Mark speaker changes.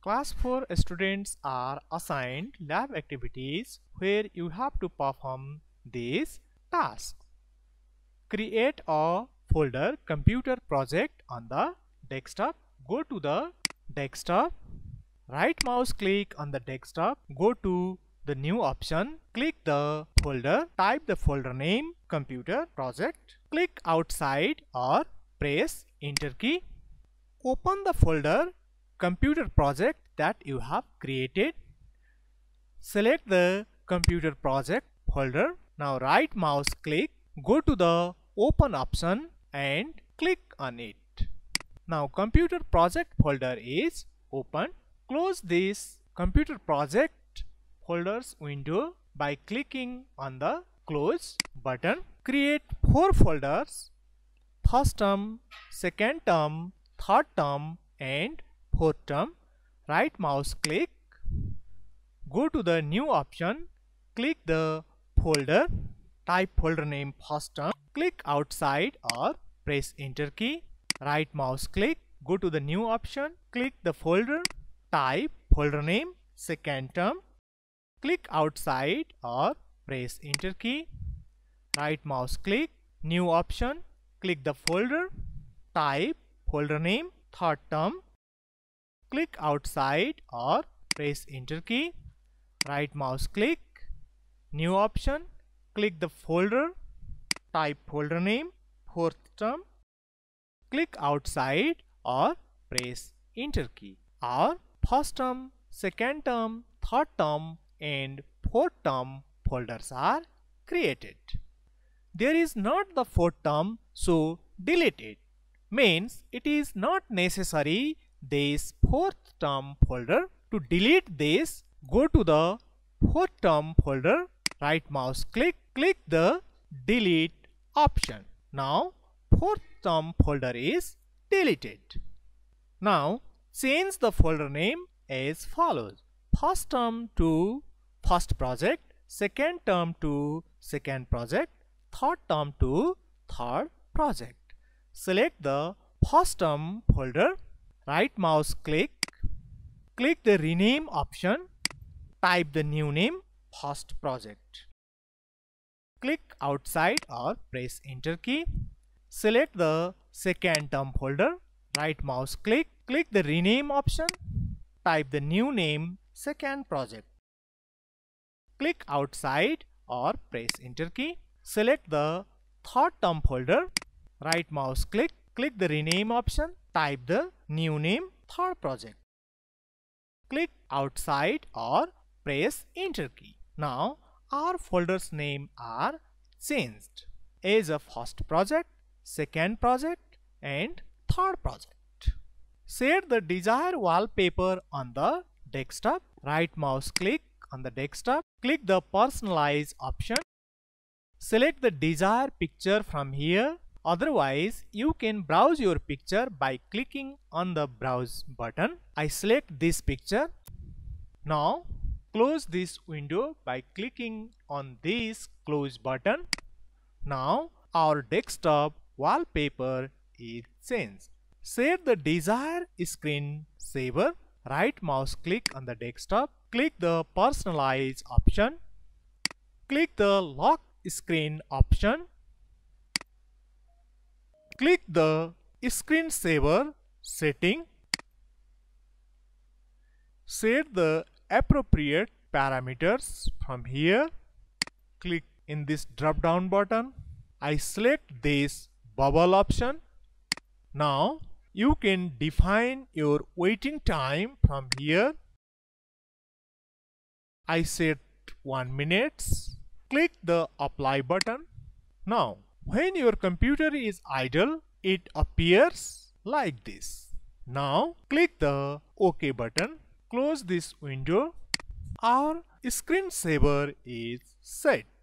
Speaker 1: Class 4 students are assigned lab activities where you have to perform these tasks. Create a folder computer project on the desktop. Go to the desktop. Right mouse click on the desktop. Go to the new option. Click the folder. Type the folder name computer project. Click outside or press enter key. Open the folder computer project that you have created. Select the computer project folder. Now right mouse click, go to the open option and click on it. Now computer project folder is open. Close this computer project folders window by clicking on the close button. Create four folders, first term, second term, third term and Fourth term, right mouse click, go to the new option, click the folder, type folder name first term, click outside or press enter key, right mouse click, go to the new option, click the folder, type folder name, second term, click outside or press enter key, right mouse click, new option, click the folder, type folder name, third term, click outside or press enter key right mouse click new option click the folder type folder name fourth term click outside or press enter key or first term second term third term and fourth term folders are created there is not the fourth term so delete it means it is not necessary this fourth term folder. To delete this, go to the fourth term folder, right mouse click, click the delete option. Now fourth term folder is deleted. Now change the folder name as follows. First term to first project, second term to second project, third term to third project. Select the first term folder right mouse click click the rename option type the new name host project click outside or press enter key select the second term folder right mouse click click the rename option type the new name second project click outside or press enter key select the third term folder right mouse click click the rename option type the new name Thor project. Click outside or press enter key. Now our folders name are changed as a first project, second project and third project. Set the desired wallpaper on the desktop. Right mouse click on the desktop. Click the personalize option. Select the desired picture from here Otherwise, you can browse your picture by clicking on the browse button. I select this picture. Now, close this window by clicking on this close button. Now, our desktop wallpaper is changed. Save the desired screen saver. Right mouse click on the desktop. Click the personalize option. Click the lock screen option click the screensaver setting. Set the appropriate parameters from here. Click in this drop down button. I select this bubble option. Now you can define your waiting time from here. I set 1 minutes. Click the apply button. Now when your computer is idle it appears like this now click the ok button close this window our screensaver is set